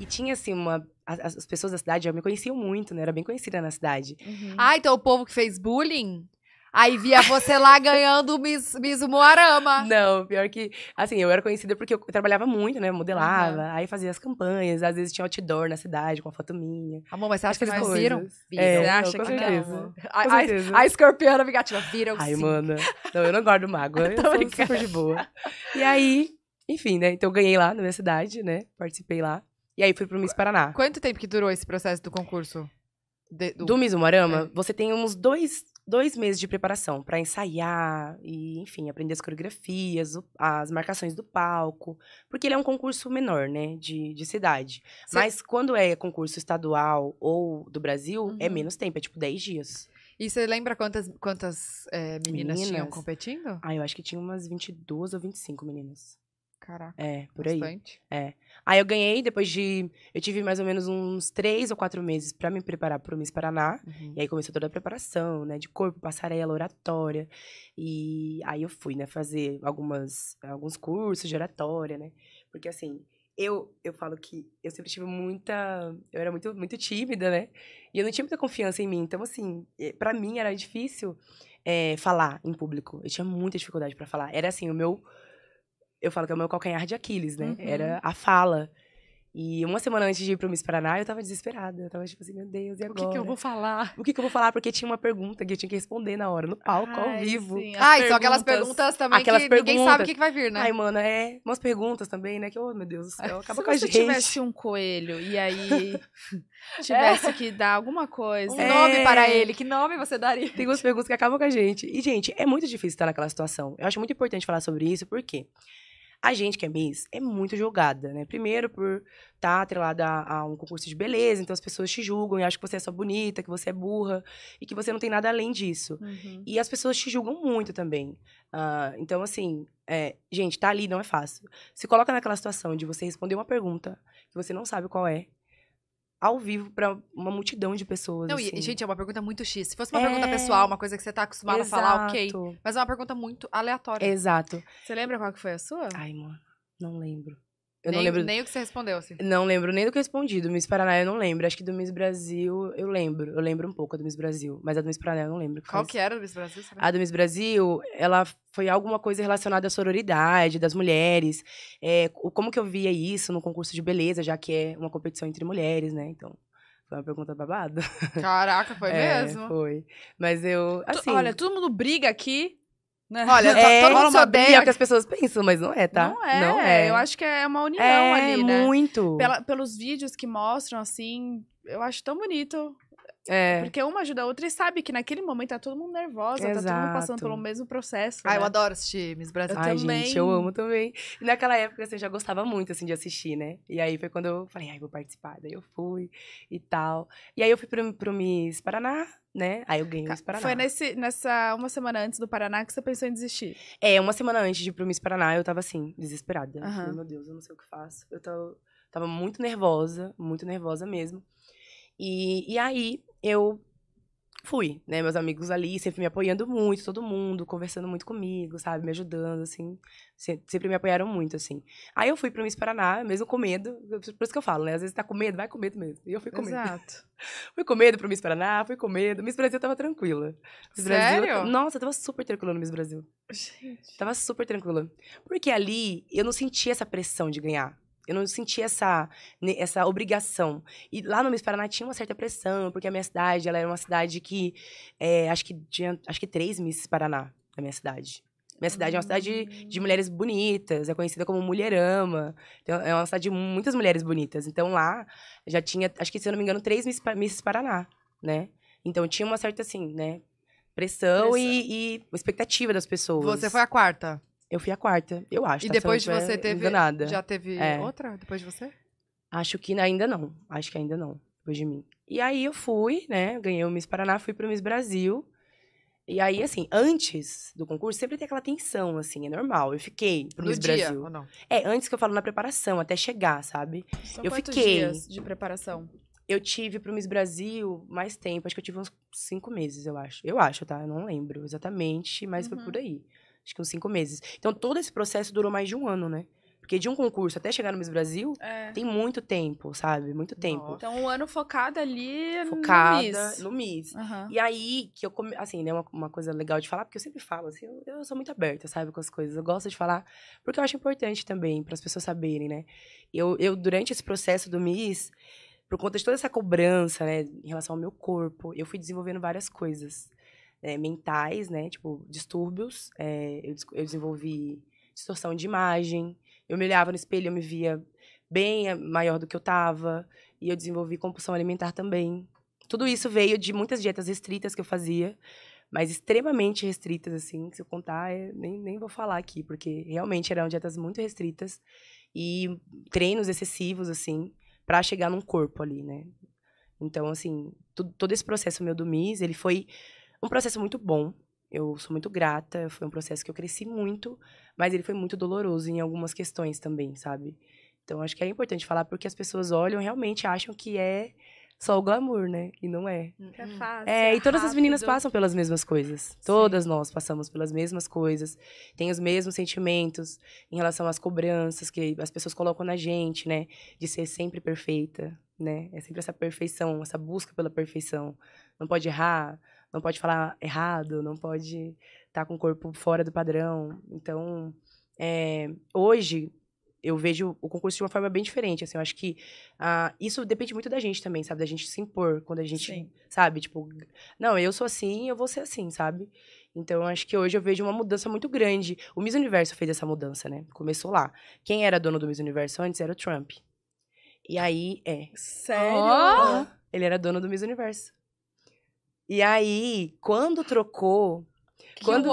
E tinha, assim, uma. As, as pessoas da cidade já me conheciam muito, né? Era bem conhecida na cidade. Uhum. Ah, então o povo que fez bullying? Aí via você lá ganhando Miss, Miss Moarama. Não, pior que. Assim, eu era conhecida porque eu trabalhava muito, né? Modelava, uhum. aí fazia as campanhas, às vezes tinha outdoor na cidade com a foto minha. Amor, mas você acha que eles viram? Viram. É, você acha com que certeza. A, escorpião certeza. A, a, a escorpiana vingativa, tipo, ah, viram Ai, sim. mana. Não, eu não guardo mágoa. eu sou super de boa. E aí, enfim, né? Então eu ganhei lá na minha cidade, né? Participei lá. E aí fui pro Miss Paraná. Quanto tempo que durou esse processo do concurso? De, do... do Miss Umarama, é. você tem uns dois, dois meses de preparação para ensaiar e, enfim, aprender as coreografias, as marcações do palco. Porque ele é um concurso menor, né? De, de cidade. Mas quando é concurso estadual ou do Brasil, é uhum. é menos tempo, é tipo 10 dias. E você lembra quantas, quantas é, meninas, meninas, tinham competindo? Ah, eu acho que tinha umas 22 ou 25 meninas. Caraca. É, por bastante. aí. É. Aí eu ganhei, depois de. Eu tive mais ou menos uns três ou quatro meses para me preparar pro Miss Paraná. Uhum. E aí começou toda a preparação, né? De corpo, passarela, oratória. E aí eu fui, né, fazer algumas, alguns cursos de oratória, né? Porque assim, eu, eu falo que eu sempre tive muita. Eu era muito, muito tímida, né? E eu não tinha muita confiança em mim. Então, assim, eh, para mim era difícil é, falar em público. Eu tinha muita dificuldade para falar. Era assim, o meu eu falo que é o meu calcanhar de Aquiles, né? Uhum. Era a fala. E uma semana antes de ir pro Miss Paraná, eu tava desesperada. Eu tava tipo assim, meu Deus, e agora? O que, que eu vou falar? O que, que eu vou falar? Porque tinha uma pergunta que eu tinha que responder na hora, no palco, Ai, ao vivo. Sim, Ai, são aquelas perguntas também aquelas que perguntas. ninguém sabe o que, que vai vir, né? Ai, mano, é. Umas perguntas também, né? Que, oh, meu Deus do céu, acaba com a gente. Se você tivesse um coelho e aí tivesse é. que dar alguma coisa. Um é. nome para ele, que nome você daria? Tem umas perguntas que acabam com a gente. E, gente, é muito difícil estar naquela situação. Eu acho muito importante falar sobre isso, por quê? Porque a gente que é Miss é muito julgada, né? Primeiro por estar tá atrelada a, a, um concurso de beleza, então as pessoas te julgam e acham que você é só bonita, que você é burra e que você não tem nada além disso. Uhum. E as pessoas te julgam muito também. Uh, então, assim, é, gente, tá ali, não é fácil. Se coloca naquela situação de você responder uma pergunta que você não sabe qual é, ao vivo para uma multidão de pessoas. Não, assim. e, gente, é uma pergunta muito X. Se fosse uma é... pergunta pessoal, uma coisa que você tá acostumado Exato. a falar, ok. Mas é uma pergunta muito aleatória. Exato. Você lembra qual que foi a sua? Ai, mano, não lembro. Eu nem, não lembro. Nem o que você respondeu, assim. Não lembro nem do que eu respondi. Do Miss Paraná eu não lembro. Acho que do Miss Brasil eu lembro. Eu lembro um pouco a do Miss Brasil. Mas a do Miss Paraná eu não lembro. Qual que era a do Miss Brasil? A do Miss Brasil, ela foi alguma coisa relacionada à sororidade, das mulheres. É, como que eu via isso no concurso de beleza, já que é uma competição entre mulheres, né? Então. Foi uma pergunta babada. Caraca, foi é, mesmo? Foi. Mas eu. Assim, tu, olha, todo mundo briga aqui né? Olha, tá, é, todo mundo se É o que as pessoas pensam, mas não é, tá? Não é. Não é. Eu acho que é uma união é, ali, né? muito. Pela, pelos vídeos que mostram, assim, eu acho tão bonito é. Porque uma ajuda a outra e sabe que naquele momento tá todo mundo nervosa, Exato. tá todo mundo passando pelo mesmo processo. Né? Ah, eu né? adoro assistir Miss Brasil. Eu Ai, também. gente, eu amo também. E naquela época, assim, eu já gostava muito, assim, de assistir, né? E aí foi quando eu falei, ai, vou participar. Daí eu fui e tal. E aí eu fui pro, pro Miss Paraná, né? Aí eu ganhei o Miss Paraná. Foi nesse, nessa uma semana antes do Paraná que você pensou em desistir? É, uma semana antes de ir pro Miss Paraná, eu tava assim, desesperada. Uhum. Eu falei, meu Deus, eu não sei o que faço. Eu tô, tava muito nervosa, muito nervosa mesmo. E, e aí eu fui, né? Meus amigos ali sempre me apoiando muito, todo mundo conversando muito comigo, sabe? Me ajudando, assim. Sempre me apoiaram muito, assim. Aí eu fui para Miss Paraná, mesmo com medo. Por isso que eu falo, né? Às vezes tá com medo, vai com medo mesmo. E eu fui com medo. Exato. fui com medo pro Miss Paraná, fui com medo. Miss Brasil tava tranquila. Miss Sério? Brasil, nossa, eu tava super tranquila no Miss Brasil. Gente. Tava super tranquila. Porque ali eu não sentia essa pressão de ganhar. Eu não senti essa, essa obrigação. E lá no Miss Paraná tinha uma certa pressão, porque a minha cidade, ela era uma cidade que, é, acho que tinha, acho que três Miss Paraná na minha cidade. Minha cidade é uma cidade de, de hum. mulheres bonitas, é conhecida como Mulherama. Então, é uma cidade de muitas mulheres bonitas. Então lá já tinha, acho que se eu não me engano, três Miss, Miss Paraná, né? Então tinha uma certa, assim, né? Pressão, pressão. E, e expectativa das pessoas. Você foi a quarta? Eu fui a quarta, eu acho. E tá depois de você teve. Enganada. Já teve é. outra? Depois de você? Acho que ainda não. Acho que ainda não. Depois de mim. E aí eu fui, né? Ganhei o Miss Paraná, fui pro Miss Brasil. E aí, assim, antes do concurso, sempre tem aquela tensão, assim, é normal. Eu fiquei pro no Miss dia, Brasil. Ou não? É, antes que eu falo na preparação, até chegar, sabe? São eu fiquei. dias de preparação? Eu tive pro Miss Brasil mais tempo, acho que eu tive uns cinco meses, eu acho. Eu acho, tá? Eu não lembro exatamente, mas uhum. foi por aí acho que uns cinco meses. Então, todo esse processo durou mais de um ano, né? Porque de um concurso até chegar no Miss Brasil, é. tem muito tempo, sabe? Muito tempo. Então, um ano focado ali focada no Miss. No Miss. Uhum. E aí, que eu... Come... Assim, né? Uma, uma, coisa legal de falar, porque eu sempre falo, assim, eu, eu, sou muito aberta, sabe? Com as coisas. Eu gosto de falar, porque eu acho importante também, para as pessoas saberem, né? Eu, eu, durante esse processo do Miss, por conta de toda essa cobrança, né? Em relação ao meu corpo, eu fui desenvolvendo várias coisas é, mentais, né? Tipo, distúrbios. É, eu, eu desenvolvi distorção de imagem. Eu me olhava no espelho, eu me via bem eh, maior do que eu tava. E eu desenvolvi compulsão alimentar também. Tudo isso veio de muitas dietas restritas que eu fazia, mas extremamente restritas, assim. Se eu contar, eu nem, nem vou falar aqui, porque realmente eram dietas muito restritas e treinos excessivos, assim, para chegar num corpo ali, né? Então, assim, todo esse processo meu do MIS, ele foi um processo muito bom. Eu sou muito grata. Foi um processo que eu cresci muito, mas ele foi muito doloroso em algumas questões também, sabe? Então acho que é importante falar porque as pessoas olham realmente acham que é só o glamour, né? E não é. É hum. fácil. É, é, e todas rápido. as meninas passam pelas mesmas coisas. Todas Sim. nós passamos pelas mesmas coisas. Tem os mesmos sentimentos em relação às cobranças que as pessoas colocam na gente, né? De ser sempre perfeita, né? É sempre essa perfeição, essa busca pela perfeição. Não pode errar, não pode falar errado, não pode estar tá com o corpo fora do padrão. Então, é, hoje eu vejo o concurso de uma forma bem diferente, assim, eu acho que ah, isso depende muito da gente também, sabe, da gente se impor, quando a gente, Sim. sabe, tipo, não, eu sou assim, eu vou ser assim, sabe? Então, eu acho que hoje eu vejo uma mudança muito grande. O Miss Universo fez essa mudança, né? Começou lá. Quem era dono do Miss Universo antes era o Trump. E aí, é. Sério? Oh! Ele era dono do Miss Universo. E aí, quando trocou. Que quando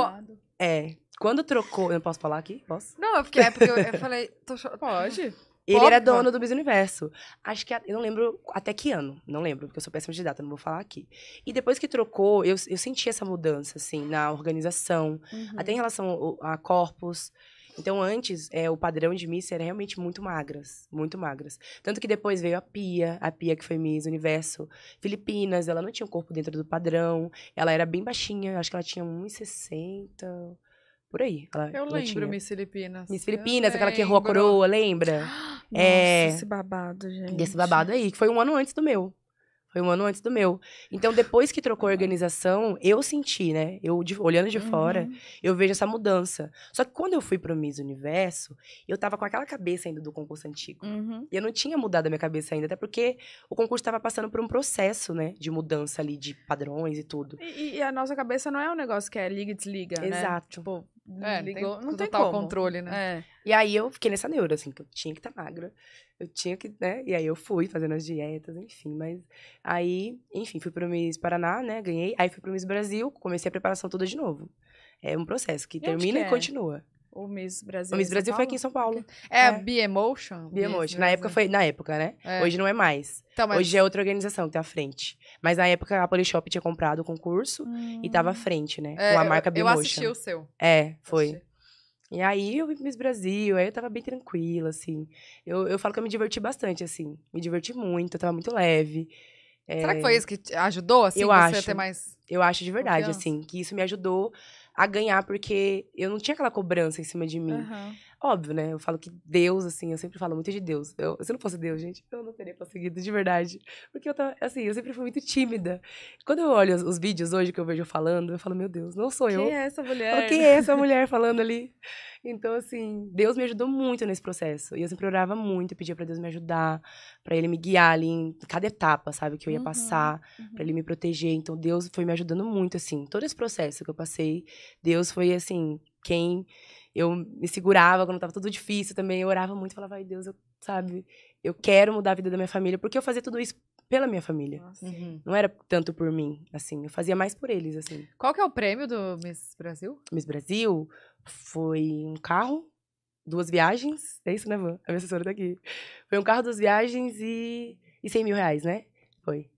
É. Quando trocou. Eu não posso falar aqui? Posso? Não, é porque, É porque eu, eu falei. Tô cho... Pode. Ele Opa. era dono do Miss Universo. Acho que. Eu não lembro até que ano. Não lembro, porque eu sou péssima de data, não vou falar aqui. E depois que trocou, eu, eu senti essa mudança, assim, na organização, uhum. até em relação a corpos. Então, antes, é, o padrão de Miss era realmente muito magras, muito magras. Tanto que depois veio a Pia, a Pia que foi Miss Universo Filipinas, ela não tinha o um corpo dentro do padrão, ela era bem baixinha, acho que ela tinha 1,60, por aí. Ela, eu ela lembro tinha. Miss Filipinas. Miss Filipinas, eu aquela lembro. que errou a coroa, lembra? É. Nossa, é, esse babado, gente. Desse babado aí, que foi um ano antes do meu. Foi um ano antes do meu. Então, depois que trocou a organização, eu senti, né? Eu, de, olhando de uhum. fora, eu vejo essa mudança. Só que quando eu fui pro Miss Universo, eu tava com aquela cabeça ainda do concurso antigo. Uhum. E eu não tinha mudado a minha cabeça ainda, até porque o concurso tava passando por um processo, né? De mudança ali, de padrões e tudo. E, e a nossa cabeça não é um negócio que é liga e desliga, Exato. né? Exato. Tipo, é, ligou, não tem, total tá como. controle, né? É. E aí eu fiquei nessa neura, assim, que eu tinha que estar tá magra, eu tinha que, né? E aí eu fui fazendo as dietas, enfim, mas aí, enfim, fui pro Miss Paraná, né? Ganhei, aí fui pro Miss Brasil, comecei a preparação toda de novo. É um processo que e termina e é? continua. O Miss Brasil. O Miss Brasil foi aqui em São Paulo. É, é. B-Emotion? B-Emotion. Na época foi, na época, né? É. Hoje não é mais. Então, mas... Hoje é outra organização, tem à frente. Mas na época a Polishop tinha comprado o concurso hum. e tava à frente, né? É, com a marca B-Emotion. Eu assisti o seu. É, foi. Assisti. E aí eu vim pro Miss Brasil, aí eu tava bem tranquila, assim. Eu, eu falo que eu me diverti bastante, assim. Me diverti muito, eu tava muito leve. Será que é. foi isso que ajudou, assim, eu você acho, ter mais. Eu acho de verdade, confiança? assim, que isso me ajudou a ganhar, porque eu não tinha aquela cobrança em cima de mim. Uhum. Óbvio, né? Eu falo que Deus, assim, eu sempre falo muito de Deus. Eu, se não fosse Deus, gente, eu não teria conseguido de verdade. Porque eu tava, assim, eu sempre fui muito tímida. Quando eu olho os, os vídeos hoje que eu vejo falando, eu falo, meu Deus, não sou quem eu. Quem é essa mulher? Falo, quem é essa mulher falando ali? Então, assim, Deus me ajudou muito nesse processo. E eu sempre orava muito, pedia para Deus me ajudar, para ele me guiar ali em cada etapa, sabe, que eu ia uhum, passar, uhum. para ele me proteger. Então, Deus foi me ajudando muito, assim, todo esse processo que eu passei, Deus foi, assim, quem eu me segurava quando tava tudo difícil também. Eu orava muito, falava, ai Deus, eu, sabe, eu quero mudar a vida da minha família, porque eu fazia tudo isso pela minha família. Uhum. Não era tanto por mim, assim, eu fazia mais por eles, assim. Qual que é o prêmio do Miss Brasil? Miss Brasil foi um carro, duas viagens, é isso, né, Van? A minha assessora tá aqui. Foi um carro, duas viagens e, e 100 mil reais, né? Foi.